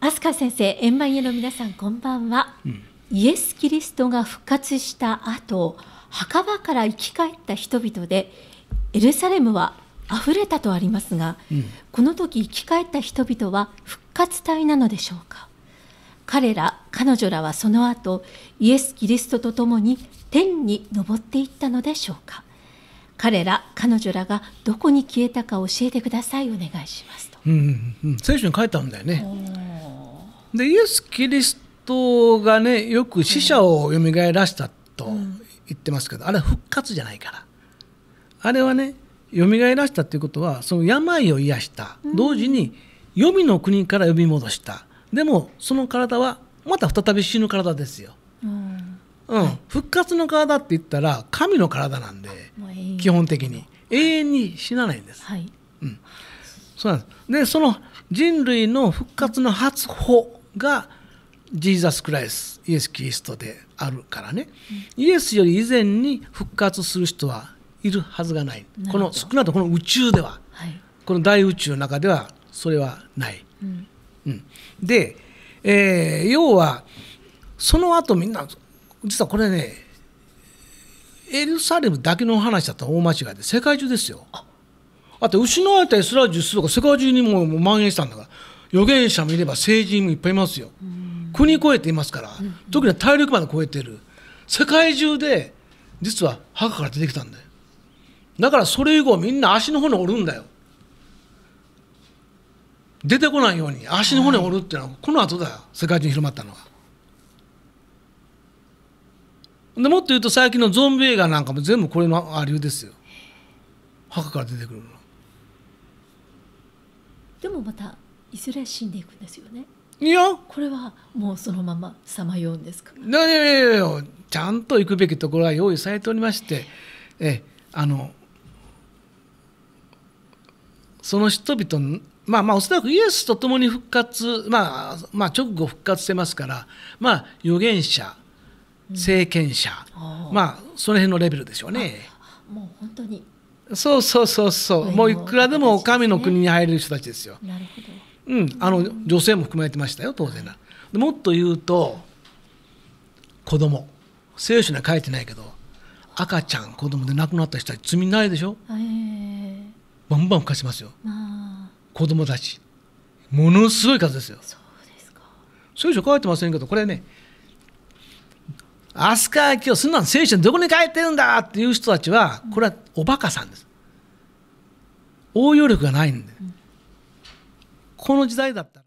飛鳥先生円満家の皆さんこんばんは、うん、イエス・キリストが復活した後墓場から生き返った人々でエルサレムは溢れたとありますが、うん、この時生き返った人々は復活体なのでしょうか彼ら彼女らはその後イエス・キリストと共に天に昇っていったのでしょうか彼ら彼女らがどこに消えたか教えてくださいお願いしますと、うんうん、聖書に書いてあるんだよねでイエス・キリストがねよく死者をよみがえらしたと言ってますけど、あれは復活じゃないからあれはねよみがえらしたっていうことはその病を癒した同時に黄泉の国から呼び戻したでもその体はまた再び死ぬ体ですよ。うんうん、復活の体って言ったら神の体なんで基本的に永遠に死なないんです。はいうん、そうなんですでその人類の復活の初歩がジーザス・クライスイエス・キリストであるからね、うん、イエスより以前に復活する人はいるはずがないこの少なくともこの宇宙では、はい、この大宇宙の中ではそれはない。うん、うん、で、えー、要はその後みんな実はこれねエルサレムだけの話だったら大間違いで世界中ですよ。だって失われたイスラエル十数か世界中にもう蔓延したんだから預言者もいれば政治もいっぱいいますよ、国超えていますから、特に大陸まで超えてる世界中で実は墓から出てきたんだよだからそれ以後みんな足の骨折るんだよ出てこないように足の骨折るっていうのはこの後だよ世界中に広まったのはでもっと言うと最近のゾンビ映画なんかも全部これのありですよ墓から出てくるのでもまたいずれ死んでいくんですよねいやこれはもうそのままさまようんですかいやいやいやいやちゃんと行くべきところは用意されておりましてえあのその人々まあまあおそらくイエスと共に復活、まあ、まあ直後復活してますからまあ預言者政権者、うん、まあその辺のレベルでしょうね。もう本当にそうそうそうそう、もういくらでも神の国に入れる人たちですよ。なるほどうん、あの女性も含まれてましたよ当然なもっと言うと子供聖書には書いてないけど赤ちゃん子供で亡くなった人は罪ないでしょ、えー、バンバン犯しますよ子供たちものすごい数ですよそうですか聖書書いてませんけどこれね飛鳥今日そんなん聖書どこに書いてるんだっていう人たちはこれはおバカさんです応用力がないんで、うんこの時代だったら